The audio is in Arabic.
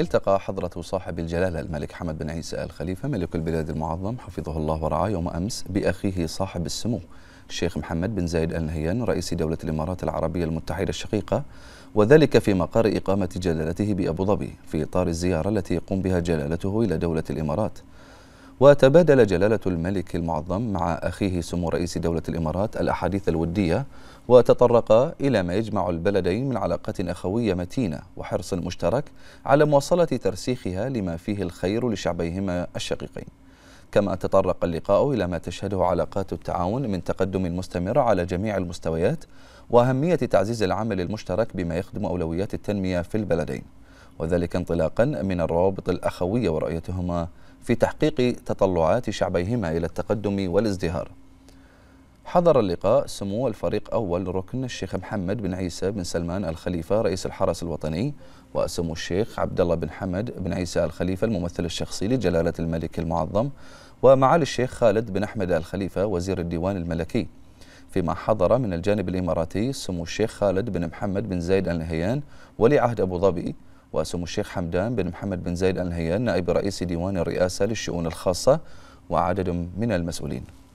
التقى حضرة صاحب الجلالة الملك حمد بن عيسى الخليفة ملك البلاد المعظم حفظه الله ورعاه يوم أمس بأخيه صاحب السمو الشيخ محمد بن زايد آل نهيان رئيس دولة الإمارات العربية المتحدة الشقيقة وذلك في مقر إقامة جلالته بأبو ظبي في إطار الزيارة التي يقوم بها جلالته إلى دولة الإمارات وتبادل جلالة الملك المعظم مع أخيه سمو رئيس دولة الإمارات الأحاديث الودية وتطرقا إلى ما يجمع البلدين من علاقات أخوية متينة وحرص مشترك على مواصلة ترسيخها لما فيه الخير لشعبيهما الشقيقين كما تطرق اللقاء إلى ما تشهده علاقات التعاون من تقدم مستمر على جميع المستويات وأهمية تعزيز العمل المشترك بما يخدم أولويات التنمية في البلدين وذلك انطلاقا من الروابط الأخوية ورؤيتهما في تحقيق تطلعات شعبيهما إلى التقدم والازدهار حضر اللقاء سمو الفريق أول ركن الشيخ محمد بن عيسى بن سلمان الخليفة رئيس الحرس الوطني وسمو الشيخ عبد الله بن حمد بن عيسى الخليفة الممثل الشخصي لجلالة الملك المعظم ومعالي الشيخ خالد بن أحمد الخليفة وزير الديوان الملكي فيما حضر من الجانب الإماراتي سمو الشيخ خالد بن محمد بن زايد آل نهيان ولي عهد أبو ظبي وسمو الشيخ حمدان بن محمد بن زايد آل نائب رئيس ديوان الرئاسة للشؤون الخاصة وعدد من المسؤولين